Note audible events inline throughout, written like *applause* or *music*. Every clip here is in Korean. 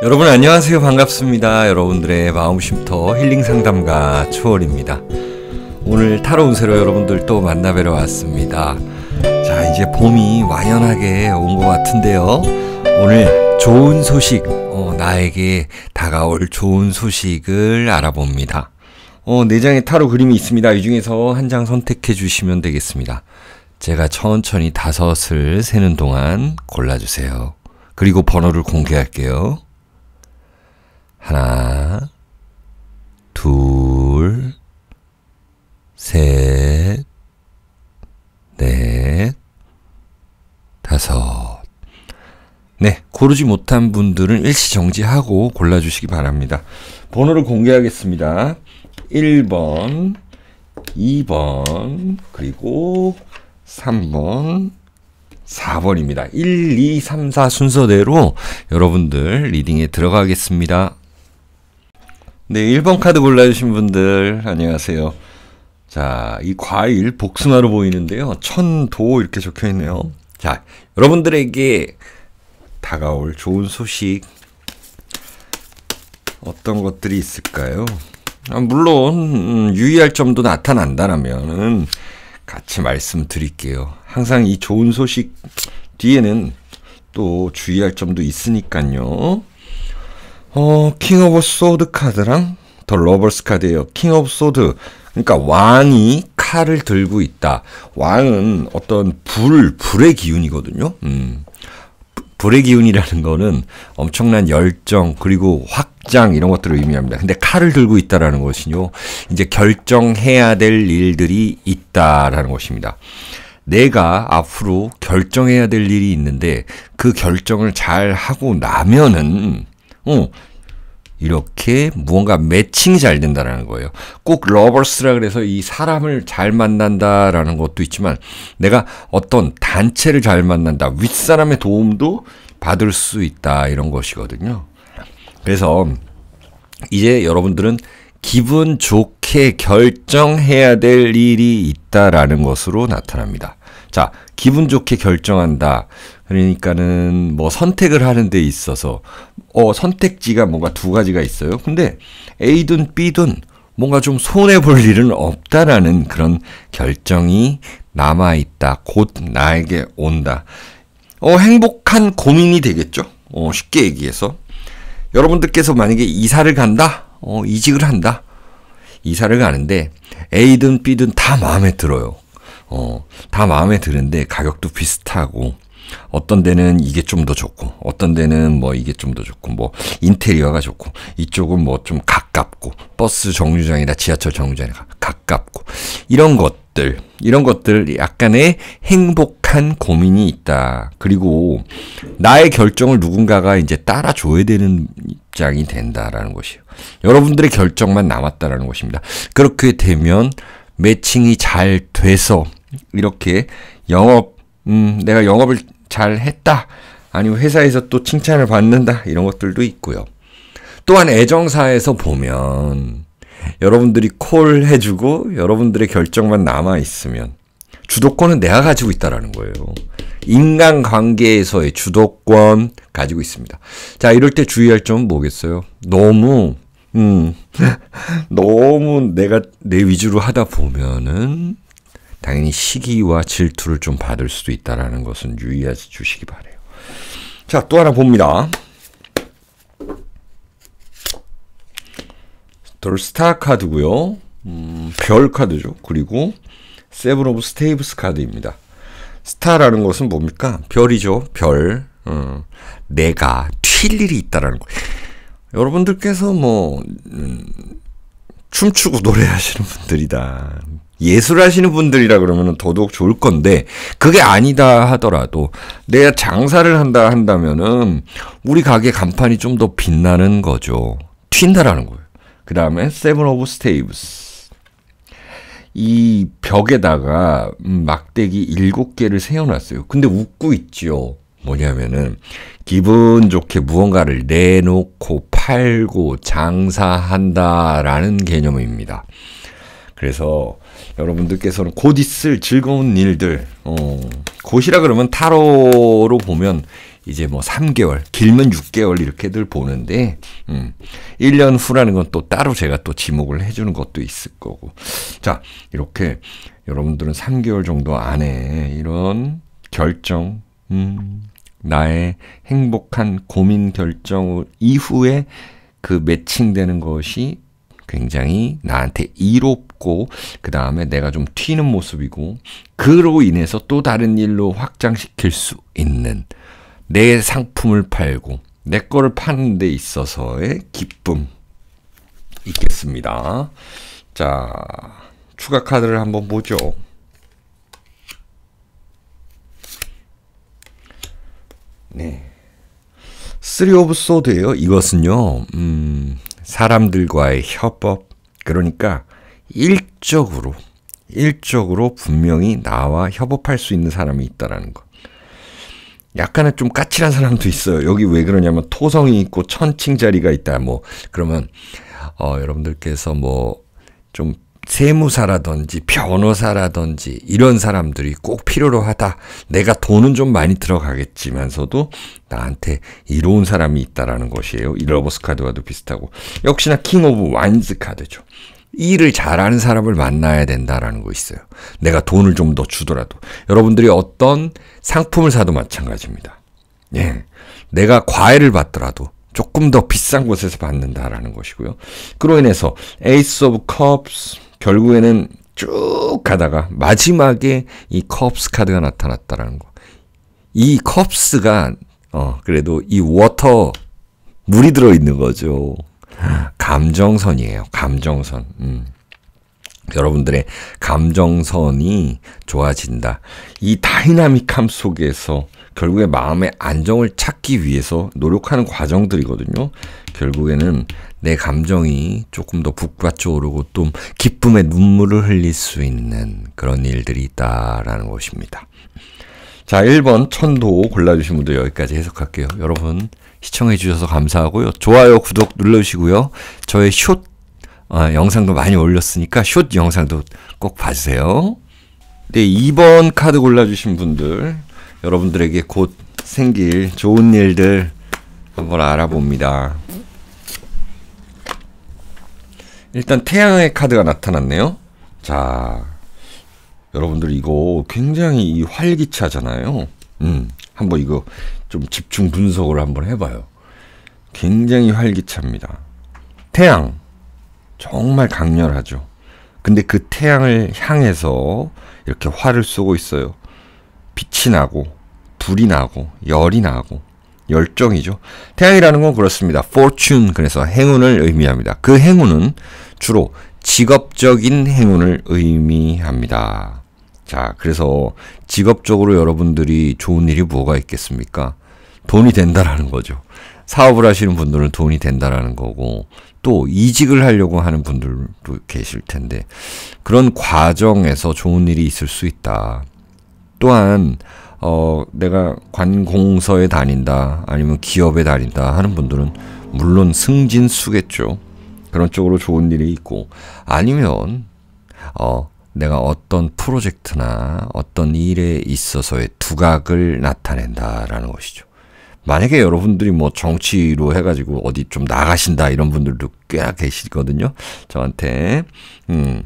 여러분 안녕하세요 반갑습니다 여러분들의 마음 쉼터 힐링 상담가 초월입니다 오늘 타로 운세로 여러분들 또 만나뵈러 왔습니다 자 이제 봄이 완연하게 온 것 같은데요 오늘 좋은 소식 어, 나에게 다가올 좋은 소식을 알아봅니다 어, 네 장의 타로 그림이 있습니다 이 중에서 한 장 선택해 주시면 되겠습니다 제가 천천히 다섯을 세는 동안 골라주세요 그리고 번호를 공개할게요 하나, 둘, 셋, 넷, 다섯. 네, 고르지 못한 분들은 일시 정지하고 골라주시기 바랍니다. 번호를 공개하겠습니다. 1번, 2번, 그리고 3번, 4번입니다. 1, 2, 3, 4 순서대로 여러분들 리딩에 들어가겠습니다. 네, 1번 카드 골라주신 분들, 안녕하세요. 자, 이 과일 복숭아로 보이는데요. 천도 이렇게 적혀 있네요. 자, 여러분들에게 다가올 좋은 소식. 어떤 것들이 있을까요? 아, 물론, 음, 유의할 점도 나타난다라면 같이 말씀드릴게요. 항상 이 좋은 소식 뒤에는 또 주의할 점도 있으니까요. 어, 킹 오브 소드 카드랑 더 러버스 카드예요. 킹 오브 소드. 그러니까 왕이 칼을 들고 있다. 왕은 어떤 불, 불의 기운이거든요. 음. 불의 기운이라는 거는 엄청난 열정 그리고 확장 이런 것들을 의미합니다. 근데 칼을 들고 있다라는 것은요. 이제 결정해야 될 일들이 있다라는 것입니다. 내가 앞으로 결정해야 될 일이 있는데 그 결정을 잘 하고 나면은 어, 이렇게 무언가 매칭이 잘 된다라는 거예요. 꼭 러버스라 그래서 이 사람을 잘 만난다라는 것도 있지만 내가 어떤 단체를 잘 만난다, 윗사람의 도움도 받을 수 있다 이런 것이거든요. 그래서 이제 여러분들은 기분 좋게 결정해야 될 일이 있다라는 것으로 나타납니다. 자, 기분 좋게 결정한다. 그러니까는 뭐 선택을 하는 데 있어서 어 선택지가 뭔가 두 가지가 있어요. 근데 A든 B든 뭔가 좀 손해 볼 일은 없다라는 그런 결정이 남아 있다. 곧 나에게 온다. 어 행복한 고민이 되겠죠. 어 쉽게 얘기해서 여러분들께서 만약에 이사를 간다. 어 이직을 한다. 이사를 가는데 A든 B든 다 마음에 들어요. 어, 다 마음에 드는데 가격도 비슷하고 어떤 데는 이게 좀 더 좋고 어떤 데는 뭐 이게 좀 더 좋고 뭐 인테리어가 좋고 이쪽은 뭐 좀 가깝고 버스 정류장이나 지하철 정류장이 가깝고 이런 것들 이런 것들 약간의 행복한 고민이 있다 그리고 나의 결정을 누군가가 이제 따라줘야 되는 입장이 된다라는 것이요 에 여러분들의 결정만 남았다라는 것입니다 그렇게 되면 매칭이 잘 돼서 이렇게 영업, 음, 내가 영업을 잘 했다. 아니면 회사에서 또 칭찬을 받는다. 이런 것들도 있고요. 또한 애정사에서 보면 여러분들이 콜 해주고 여러분들의 결정만 남아있으면 주도권은 내가 가지고 있다라는 거예요. 인간 관계에서의 주도권 가지고 있습니다. 자, 이럴 때 주의할 점은 뭐겠어요? 너무, 음, *laughs* 너무 내가 내 위주로 하다 보면은 당연히 시기와 질투를 좀 받을 수도 있다라는 것은 유의해 주시기 바래요. 자, 또 하나 봅니다. 또 스타 카드고요. 음, 별 카드죠. 그리고 세븐 오브 스테이브스 카드입니다. 스타라는 것은 뭡니까? 별이죠. 별. 음, 내가 튈 일이 있다라는 거. 여러분들께서 뭐 음, 춤추고 노래하시는 분들이다. 예술하시는 분들이라 그러면 더더욱 좋을 건데 그게 아니다 하더라도 내가 장사를 한다 한다면은 우리 가게 간판이 좀 더 빛나는 거죠. 튄다라는 거예요. 그 다음에 세븐 오브 스테이브스 이 벽에다가 음, 막대기 7개를 세워놨어요. 근데 웃고 있죠. 뭐냐면은 기분 좋게 무언가를 내놓고 팔고 장사한다라는 개념입니다. 그래서 여러분들께서는 곧 있을 즐거운 일들, 어, 곧이라 그러면 타로로 보면 이제 뭐 3개월, 길면 6개월 이렇게들 보는데, 음, 1년 후라는 건 또 따로 제가 또 지목을 해주는 것도 있을 거고. 자, 이렇게 여러분들은 3개월 정도 안에 이런 결정, 음, 나의 행복한 고민 결정 이후에 그 매칭되는 것이 굉장히 나한테 이롭 받고 그 다음에 내가 좀 튀는 모습이고 그로 인해서 또 다른 일로 확장시킬 수 있는 내 상품을 팔고 내 거를 파는 데 있어서의 기쁨 있겠습니다. 자, 추가 카드를 한번 보죠. 네. 쓰리 오브 소드예요. 이것은요. 음, 사람들과의 협업. 그러니까 일적으로 일적으로 분명히 나와 협업할 수 있는 사람이 있다라는 것. 약간은 좀 까칠한 사람도 있어요. 여기 왜 그러냐면 토성이 있고 천칭 자리가 있다. 뭐 그러면 어, 여러분들께서 뭐 좀 세무사라든지 변호사라든지 이런 사람들이 꼭 필요로 하다. 내가 돈은 좀 많이 들어가겠지만서도 나한테 이로운 사람이 있다라는 것이에요. 이 러버스 카드와도 비슷하고 역시나 킹 오브 완즈 카드죠. 일을 잘하는 사람을 만나야 된다라는 거 있어요. 내가 돈을 좀 더 주더라도. 여러분들이 어떤 상품을 사도 마찬가지입니다. 예. 내가 과외를 받더라도 조금 더 비싼 곳에서 받는다라는 것이고요. 그로 인해서 에이스 오브 컵스 결국에는 쭉 가다가 마지막에 이 컵스 카드가 나타났다라는 거. 이 컵스가 어 그래도 이 워터 물이 들어 있는 거죠. 감정선이에요. 감정선. 음. 여러분들의 감정선이 좋아진다. 이 다이나믹함 속에서 결국에 마음의 안정을 찾기 위해서 노력하는 과정들이거든요. 결국에는 내 감정이 조금 더 북받쳐 오르고 또 기쁨의 눈물을 흘릴 수 있는 그런 일들이 있다라는 것입니다. 자, 1번 천도 골라주신 분들 여기까지 해석할게요. 여러분, 시청해 주셔서 감사하고요. 좋아요, 구독 눌러주시고요. 저의 숏 어, 영상도 많이 올렸으니까 숏 영상도 꼭 봐주세요. 네, 2번 카드 골라주신 분들 여러분들에게 곧 생길 좋은 일들 한번 알아봅니다. 일단 태양의 카드가 나타났네요. 자, 여러분들 이거 굉장히 활기차잖아요. 음. 한번 이거 좀 집중 분석을 한번 해봐요. 굉장히 활기찹니다. 태양. 정말 강렬하죠. 근데 그 태양을 향해서 이렇게 활을 쏘고 있어요. 빛이 나고, 불이 나고, 열이 나고, 열정이죠. 태양이라는 건 그렇습니다. fortune, 그래서 행운을 의미합니다. 그 행운은 주로 직업적인 행운을 의미합니다. 자, 그래서 직업적으로 여러분들이 좋은 일이 뭐가 있겠습니까? 돈이 된다라는 거죠. 사업을 하시는 분들은 돈이 된다라는 거고, 또 이직을 하려고 하는 분들도 계실 텐데, 그런 과정에서 좋은 일이 있을 수 있다. 또한, 어, 내가 관공서에 다닌다, 아니면 기업에 다닌다 하는 분들은, 물론 승진수겠죠. 그런 쪽으로 좋은 일이 있고, 아니면, 어, 내가 어떤 프로젝트나 어떤 일에 있어서의 두각을 나타낸다라는 것이죠. 만약에 여러분들이 뭐 정치로 해가지고 어디 좀 나가신다 이런 분들도 꽤나 계시거든요. 저한테. 음.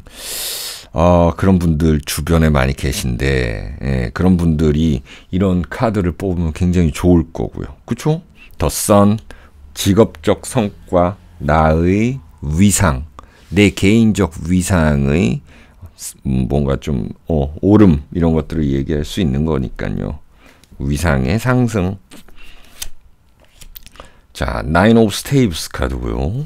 어, 그런 분들 주변에 많이 계신데, 예, 그런 분들이 이런 카드를 뽑으면 굉장히 좋을 거고요. 그쵸? 더선 직업적 성과, 나의 위상, 내 개인적 위상의 뭔가 좀 어, 오름 이런 것들을 얘기할 수 있는 거니까요. 위상의 상승. 자, 나인 오브 스테이브스 카드고요.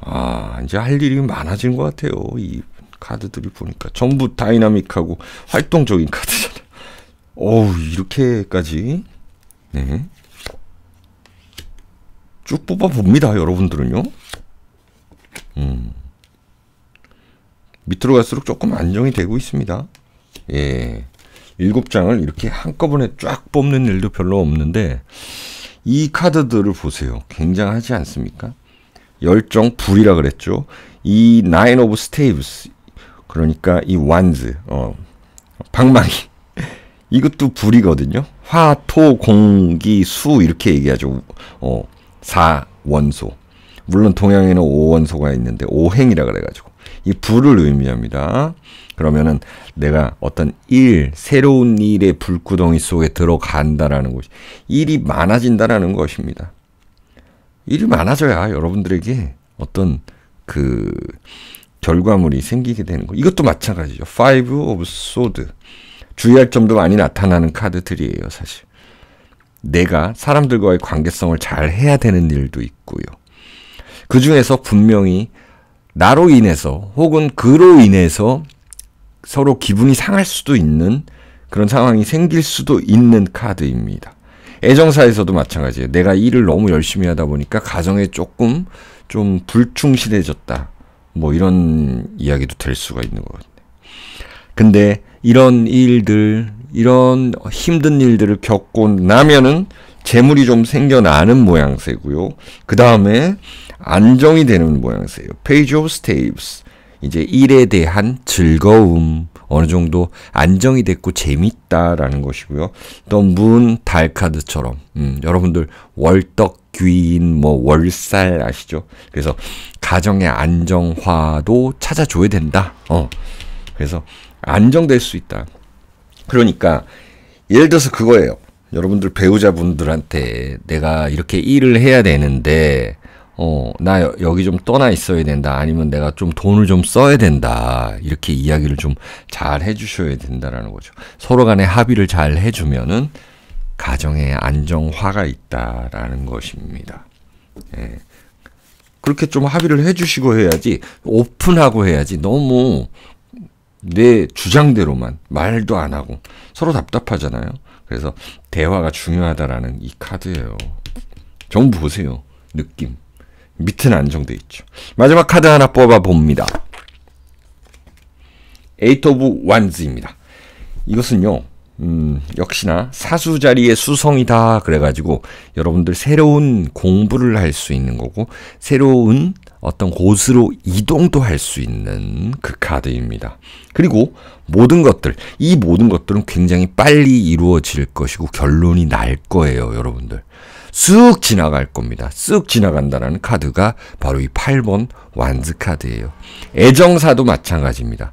아, 이제 할 일이 많아진 것 같아요. 이 카드들이 보니까 전부 다이나믹하고 활동적인 카드잖아요. 어우, 이렇게까지 네. 쭉 뽑아 봅니다, 여러분들은요. 음. 밑으로 갈수록 조금 안정이 되고 있습니다. 예. 일곱 장을 이렇게 한꺼번에 쫙 뽑는 일도 별로 없는데 이 카드들을 보세요. 굉장하지 않습니까? 열정 불이라 그랬죠. 이 나인 오브 스테이브스 그러니까 이 완즈 어 방망이 *laughs* 이것도 불이거든요. 화, 토, 공기, 수 이렇게 얘기하죠. 어, 4원소. 물론 동양에는 5원소가 있는데 5행이라 그래 가지고 이 불을 의미합니다. 그러면은 내가 어떤 일, 새로운 일의 불구덩이 속에 들어간다라는 것이 일이 많아진다라는 것입니다. 일이 많아져야 여러분들에게 어떤 그 결과물이 생기게 되는 거. 이것도 마찬가지죠. Five of Sword. 주의할 점도 많이 나타나는 카드들이에요, 사실. 내가 사람들과의 관계성을 잘 해야 되는 일도 있고요. 그 중에서 분명히 나로 인해서 혹은 그로 인해서 서로 기분이 상할 수도 있는 그런 상황이 생길 수도 있는 카드입니다. 애정사에서도 마찬가지예요. 내가 일을 너무 열심히 하다 보니까 가정에 조금 좀 불충실해졌다. 뭐 이런 이야기도 될 수가 있는 거거든요. 근데 이런 일들, 이런 힘든 일들을 겪고 나면은 재물이 좀 생겨나는 모양새고요. 그 다음에 안정이 되는 모양새예요. Page of Staves. 이제 일에 대한 즐거움, 어느 정도 안정이 됐고 재밌다라는 것이고요. 또 문 달카드처럼 음, 여러분들 월덕 귀인 뭐 월살 아시죠? 그래서 가정의 안정화도 찾아줘야 된다. 어. 그래서 안정될 수 있다. 그러니까 예를 들어서 그거예요. 여러분들 배우자분들한테 내가 이렇게 일을 해야 되는데 어, 나 여기 좀 떠나 있어야 된다. 아니면 내가 좀 돈을 좀 써야 된다. 이렇게 이야기를 좀 잘 해주셔야 된다라는 거죠. 서로 간에 합의를 잘 해주면은 가정에 안정화가 있다라는 것입니다. 예. 그렇게 좀 합의를 해주시고 해야지 오픈하고 해야지 너무 내 주장대로만 말도 안 하고 서로 답답하잖아요. 그래서 대화가 중요하다라는 이 카드예요. 정 보세요. 느낌. 밑은 안정돼 있죠. 마지막 카드 하나 뽑아 봅니다. 에이트 오브 완즈입니다. 이것은요. 음, 역시나 사수 자리의 수성이다 그래가지고 여러분들 새로운 공부를 할 수 있는 거고 새로운 어떤 곳으로 이동도 할 수 있는 그 카드입니다. 그리고 모든 것들, 이 모든 것들은 굉장히 빨리 이루어질 것이고 결론이 날 거예요, 여러분들. 쑥 지나갈 겁니다. 쑥 지나간다라는 카드가 바로 이 8번 완즈 카드예요. 애정사도 마찬가지입니다.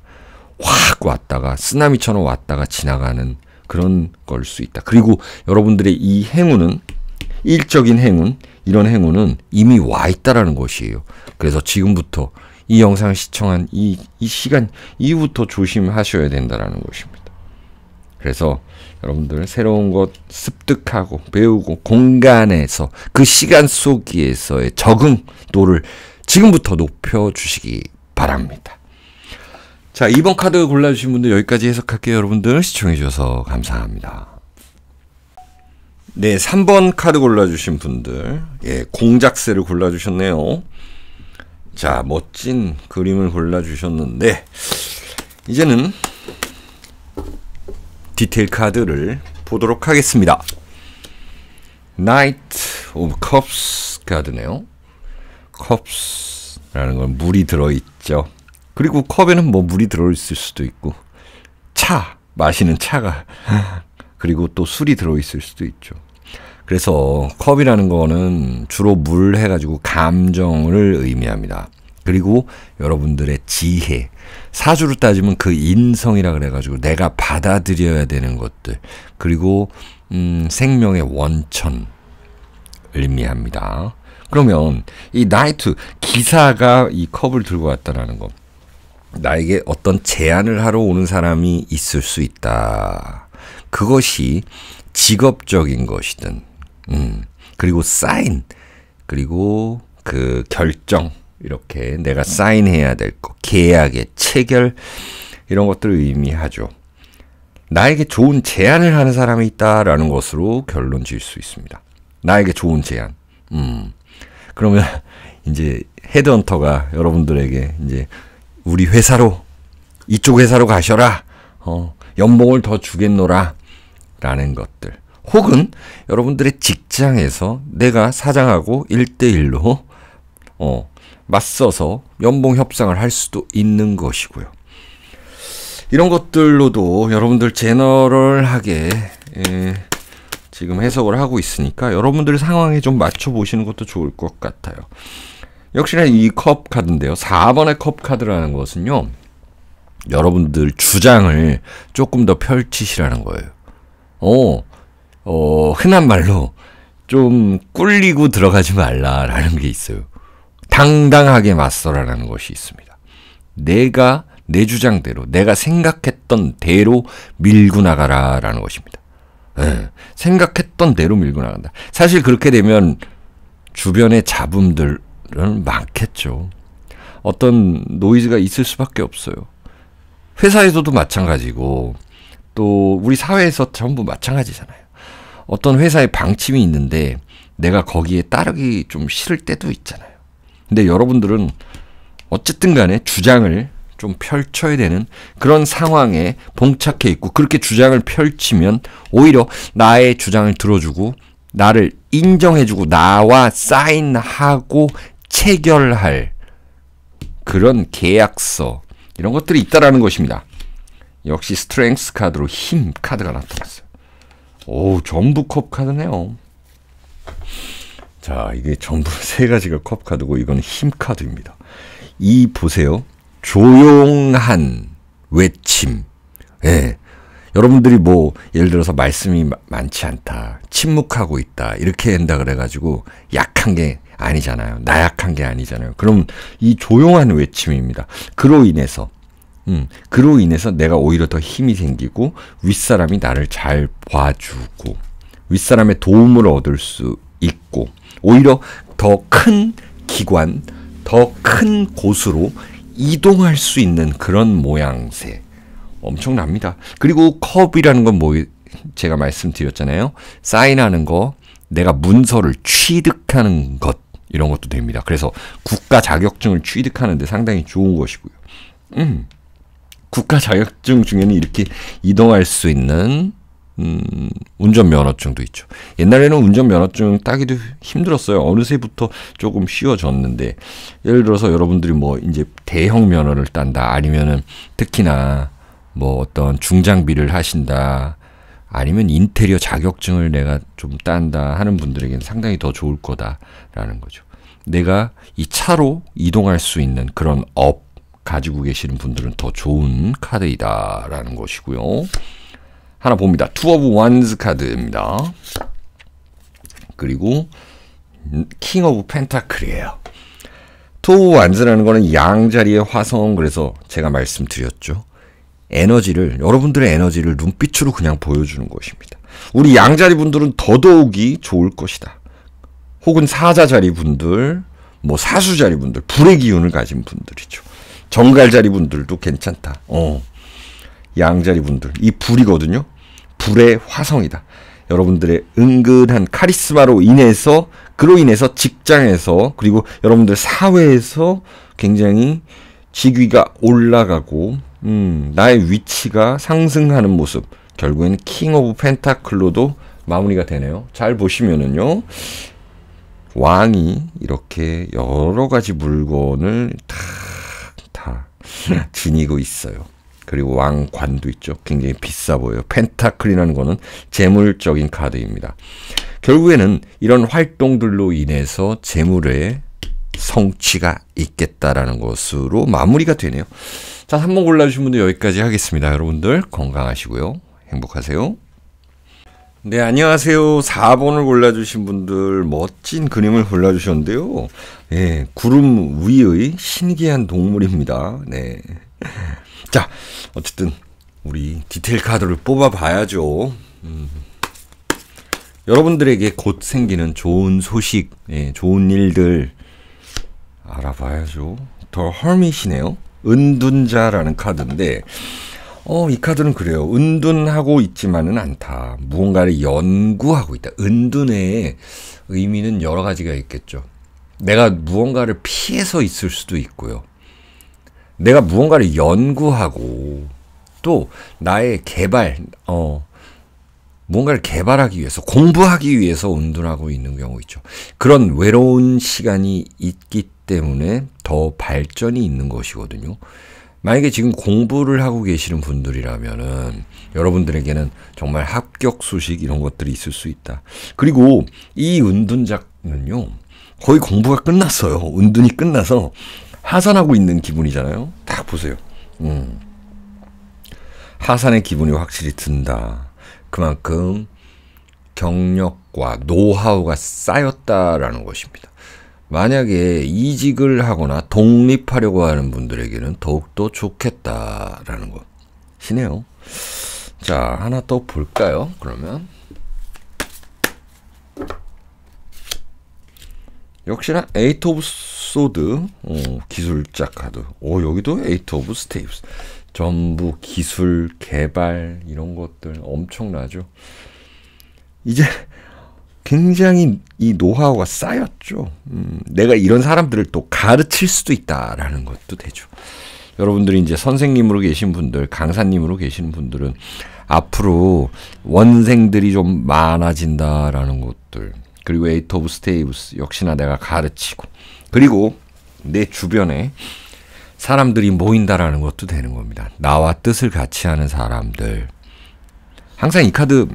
확 왔다가 쓰나미처럼 왔다가 지나가는 그런 걸 수 있다. 그리고 여러분들의 이 행운은 일적인 행운, 이런 행운은 이미 와 있다라는 것이에요. 그래서 지금부터 이 영상 시청한 이, 이 시간 이후부터 조심하셔야 된다라는 것입니다. 그래서 여러분들 새로운 것 습득하고 배우고 공간에서 그 시간 속에서의 적응도를 지금부터 높여주시기 바랍니다. 자, 2번 카드 골라주신 분들 여기까지 해석할게요. 여러분들 시청해주셔서 감사합니다. 네, 3번 카드 골라주신 분들, 예, 공작새를 골라주셨네요. 자, 멋진 그림을 골라주셨는데, 이제는 디테일 카드를 보도록 하겠습니다. Knight of Cups 카드네요. Cups라는 건 물이 들어있죠. 그리고 컵에는 뭐 물이 들어있을 수도 있고, 차, 마시는 차가, *laughs* 그리고 또 술이 들어있을 수도 있죠. 그래서 컵이라는 거는 주로 물 해가지고 감정을 의미합니다. 그리고 여러분들의 지혜, 사주로 따지면 그 인성이라 그래가지고 내가 받아들여야 되는 것들, 그리고 음, 생명의 원천을 의미합니다. 그러면 이 나이트 기사가 이 컵을 들고 왔다라는 것, 나에게 어떤 제안을 하러 오는 사람이 있을 수 있다. 그것이 직업적인 것이든 음. 그리고 사인. 그리고 그 결정. 이렇게 내가 사인해야 될 거, 계약의 체결 이런 것들을 의미하죠. 나에게 좋은 제안을 하는 사람이 있다라는 것으로 결론 지을 수 있습니다. 나에게 좋은 제안. 음. 그러면 *laughs* 이제 헤드헌터가 여러분들에게 이제 우리 회사로 이쪽 회사로 가셔라. 어, 연봉을 더 주겠노라. 라는 것들. 혹은 여러분들의 직장에서 내가 사장하고 1대1로 어, 맞서서 연봉 협상을 할 수도 있는 것이고요. 이런 것들로도 여러분들 제너럴하게 예, 지금 해석을 하고 있으니까 여러분들 상황에 좀 맞춰보시는 것도 좋을 것 같아요. 역시나 이 컵 카드인데요. 4번의 컵 카드라는 것은요. 여러분들 주장을 조금 더 펼치시라는 거예요. 어, 어, 흔한 말로 좀 꿀리고 들어가지 말라라는 게 있어요. 당당하게 맞서라라는 것이 있습니다. 내가 내 주장대로, 내가 생각했던 대로 밀고 나가라라는 것입니다. 네, 생각했던 대로 밀고 나간다. 사실 그렇게 되면 주변의 잡음들은 많겠죠. 어떤 노이즈가 있을 수밖에 없어요. 회사에서도 마찬가지고 또 우리 사회에서 전부 마찬가지잖아요. 어떤 회사의 방침이 있는데 내가 거기에 따르기 좀 싫을 때도 있잖아요. 근데 여러분들은 어쨌든 간에 주장을 좀 펼쳐야 되는 그런 상황에 봉착해 있고 그렇게 주장을 펼치면 오히려 나의 주장을 들어주고 나를 인정해주고 나와 사인하고 체결할 그런 계약서 이런 것들이 있다라는 것입니다. 역시 스트렝스 카드로 힘 카드가 나타났어요. 오, 전부 컵 카드네요. 자, 이게 전부 *laughs* 세 가지가 컵 카드고 이건 힘 카드입니다. 이 보세요. 조용한 외침. 예. 여러분들이 뭐 예를 들어서 말씀이 많지 않다. 침묵하고 있다. 이렇게 된다 그래 가지고 약한 게 아니잖아요. 나약한 게 아니잖아요. 그럼 이 조용한 외침입니다. 그로 인해서 음, 그로 인해서 내가 오히려 더 힘이 생기고 윗사람이 나를 잘 봐주고 윗사람의 도움을 얻을 수 있고 오히려 더 큰 기관, 더 큰 곳으로 이동할 수 있는 그런 모양새 엄청납니다. 그리고 컵이라는 건 뭐 제가 말씀드렸잖아요. 사인하는 거, 내가 문서를 취득하는 것 이런 것도 됩니다. 그래서 국가 자격증을 취득하는데 상당히 좋은 것이고요. 음. 국가 자격증 중에는 이렇게 이동할 수 있는 음, 운전면허증도 있죠. 옛날에는 운전면허증 따기도 힘들었어요. 어느새부터 조금 쉬워졌는데, 예를 들어서 여러분들이 뭐 이제 대형 면허를 딴다, 아니면은 특히나 뭐 어떤 중장비를 하신다, 아니면 인테리어 자격증을 내가 좀 딴다 하는 분들에게는 상당히 더 좋을 거다라는 거죠. 내가 이 차로 이동할 수 있는 그런 업, 가지고 계시는 분들은 더 좋은 카드이다라는 것이고요. 하나 봅니다. 투 오브 완즈 카드입니다. 그리고 킹 오브 펜타클이에요. 투 오브 완즈라는 거는 양자리의 화성 그래서 제가 말씀드렸죠. 에너지를 여러분들의 에너지를 눈빛으로 그냥 보여주는 것입니다. 우리 양자리 분들은 더더욱이 좋을 것이다. 혹은 사자자리 분들, 뭐 사수자리 분들, 불의 기운을 가진 분들이죠. 정갈자리 분들도 괜찮다. 어. 양자리 분들. 이 불이거든요. 불의 화성이다. 여러분들의 은근한 카리스마로 인해서 그로 인해서 직장에서 그리고 여러분들 사회에서 굉장히 직위가 올라가고 음, 나의 위치가 상승하는 모습 결국엔 킹 오브 펜타클로도 마무리가 되네요. 잘 보시면은요. 왕이 이렇게 여러 가지 물건을 다 네. 지니고 있어요. 그리고 왕관도 있죠. 굉장히 비싸 보여요. 펜타클이라는 거는 재물적인 카드입니다. 결국에는 이런 활동들로 인해서 재물의 성취가 있겠다라는 것으로 마무리가 되네요. 자, 한번 골라주신 분들 여기까지 하겠습니다. 여러분들 건강하시고요. 행복하세요. 네, 안녕하세요. 4번을 골라주신 분들 멋진 그림을 골라주셨는데요. 예, 구름 위의 신기한 동물입니다. 네. 자, 어쨌든 우리 디테일 카드를 뽑아봐야죠. 음. 여러분들에게 곧 생기는 좋은 소식, 예, 좋은 일들 알아봐야죠. 더 헐밋이네요. 은둔자라는 카드인데 어, 이 카드는 그래요. 은둔하고 있지만은 않다. 무언가를 연구하고 있다. 은둔의 의미는 여러 가지가 있겠죠. 내가 무언가를 피해서 있을 수도 있고요. 내가 무언가를 연구하고 또 나의 개발, 어, 무언가를 개발하기 위해서, 공부하기 위해서 은둔하고 있는 경우 있죠. 그런 외로운 시간이 있기 때문에 더 발전이 있는 것이거든요. 만약에 지금 공부를 하고 계시는 분들이라면은 여러분들에게는 정말 합격 소식 이런 것들이 있을 수 있다. 그리고 이 은둔작은요. 거의 공부가 끝났어요. 은둔이 끝나서 하산하고 있는 기분이잖아요. 딱 보세요. 음. 하산의 기분이 확실히 든다. 그만큼 경력과 노하우가 쌓였다라는 것입니다. 만약에 이직을 하거나 독립하려고 하는 분들에게는 더욱더 좋겠다라는 것이네요. 자, 하나 또 볼까요? 그러면. 역시나 에이트 오브 소드 어, 기술자 카드. 오 여기도 에이트 오브 스테이프스. 전부 기술 개발 이런 것들 엄청나죠. 이제 굉장히 이 노하우가 쌓였죠. 음, 내가 이런 사람들을 또 가르칠 수도 있다라는 것도 되죠. 여러분들이 이제 선생님으로 계신 분들, 강사님으로 계신 분들은 앞으로 원생들이 좀 많아진다라는 것들, 그리고 에이트 오브 스테이브스 역시나 내가 가르치고, 그리고 내 주변에 사람들이 모인다라는 것도 되는 겁니다. 나와 뜻을 같이 하는 사람들. 항상 이 카드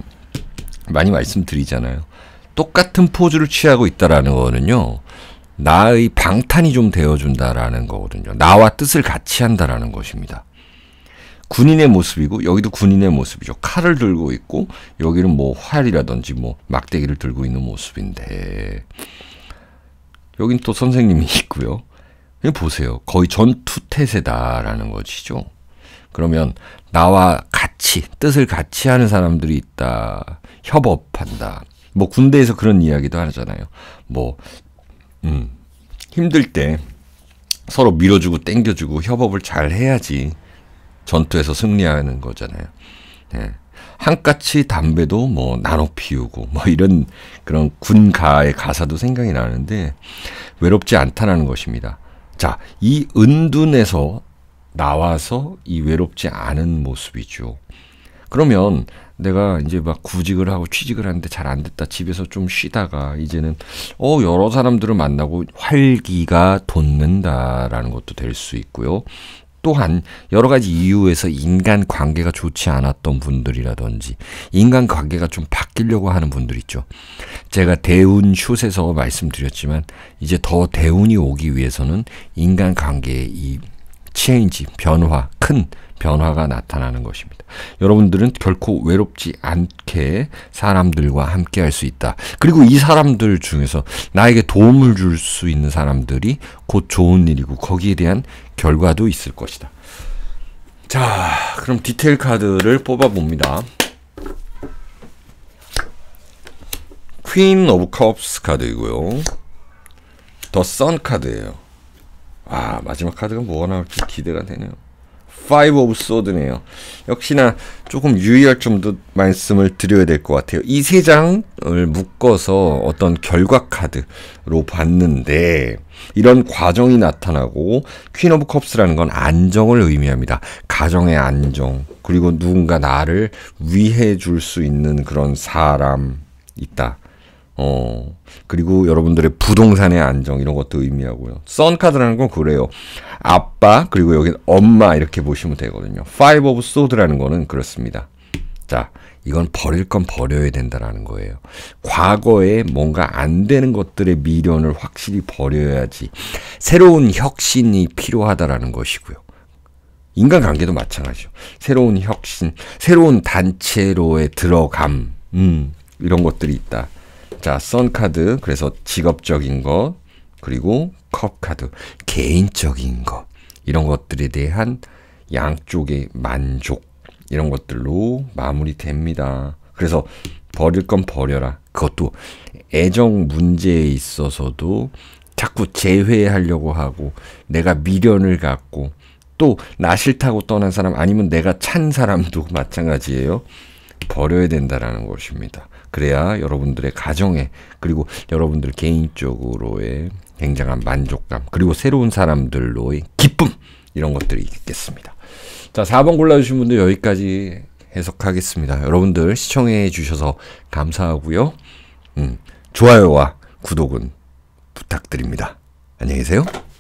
많이 말씀드리잖아요. 똑같은 포즈를 취하고 있다라는 거는요. 나의 방탄이 좀 되어준다라는 거거든요. 나와 뜻을 같이 한다라는 것입니다. 군인의 모습이고 여기도 군인의 모습이죠. 칼을 들고 있고 여기는 뭐 활이라든지 뭐 막대기를 들고 있는 모습인데 여긴 또 선생님이 *laughs* 있고요. 보세요. 거의 전투 태세다라는 것이죠. 그러면 나와 같이 뜻을 같이 하는 사람들이 있다. 협업한다. 뭐 군대에서 그런 이야기도 하잖아요. 뭐 음, 힘들 때 서로 밀어주고 땡겨주고 협업을 잘 해야지 전투에서 승리하는 거잖아요. 네. 예. 한까치 담배도 뭐 나눠 피우고 뭐 이런 그런 군가의 가사도 생각이 나는데 외롭지 않다는 것입니다. 자, 이 은둔에서 나와서 이 외롭지 않은 모습이죠. 그러면 내가 이제 막 구직을 하고 취직을 하는데 잘 안 됐다. 집에서 좀 쉬다가 이제는 어 여러 사람들을 만나고 활기가 돋는다라는 것도 될 수 있고요. 또한 여러 가지 이유에서 인간 관계가 좋지 않았던 분들이라든지 인간 관계가 좀 바뀌려고 하는 분들 있죠. 제가 대운 숏에서 말씀드렸지만 이제 더 대운이 오기 위해서는 인간 관계의 이 체인지 변화 큰 변화가 나타나는 것입니다. 여러분들은 결코 외롭지 않게 사람들과 함께 할 수 있다. 그리고 이 사람들 중에서 나에게 도움을 줄 수 있는 사람들이 곧 좋은 일이고 거기에 대한 결과도 있을 것이다. 자, 그럼 디테일 카드를 뽑아봅니다. 퀸 오브 컵스 카드이고요. 더 썬 카드예요. 아, 마지막 카드가 뭐가 나올지 기대가 되네요. 파이브 오브 소드네요. 역시나 조금 유의할 점도 말씀을 드려야 될 것 같아요. 이 세 장을 묶어서 어떤 결과 카드로 봤는데 이런 과정이 나타나고 퀸 오브 컵스라는 건 안정을 의미합니다. 가정의 안정 그리고 누군가 나를 위해 줄 수 있는 그런 사람 있다. 어, 그리고 여러분들의 부동산의 안정 이런 것도 의미하고요. 썬카드라는 건 그래요. 아빠, 그리고 여기 엄마 이렇게 보시면 되거든요. 파이브 오브 소드라는 거는 그렇습니다. 자, 이건 버릴 건 버려야 된다라는 거예요. 과거에 뭔가 안 되는 것들의 미련을 확실히 버려야지 새로운 혁신이 필요하다라는 것이고요. 인간관계도 마찬가지죠. 새로운 혁신, 새로운 단체로의 들어감, 음, 이런 것들이 있다. 자, 썬카드. 그래서 직업적인 것. 그리고 컵카드. 개인적인 것. 이런 것들에 대한 양쪽의 만족. 이런 것들로 마무리됩니다. 그래서 버릴 건 버려라. 그것도 애정 문제에 있어서도 자꾸 제외하려고 하고 내가 미련을 갖고 또 나 싫다고 떠난 사람 아니면 내가 찬 사람도 *laughs* 마찬가지예요. 버려야 된다라는 것입니다. 그래야 여러분들의 가정에 그리고 여러분들 개인적으로의 굉장한 만족감 그리고 새로운 사람들로의 기쁨 이런 것들이 있겠습니다. 자, 4번 골라주신 분들 여기까지 해석하겠습니다. 여러분들 시청해 주셔서 감사하고요. 음, 좋아요와 구독은 부탁드립니다. 안녕히 계세요.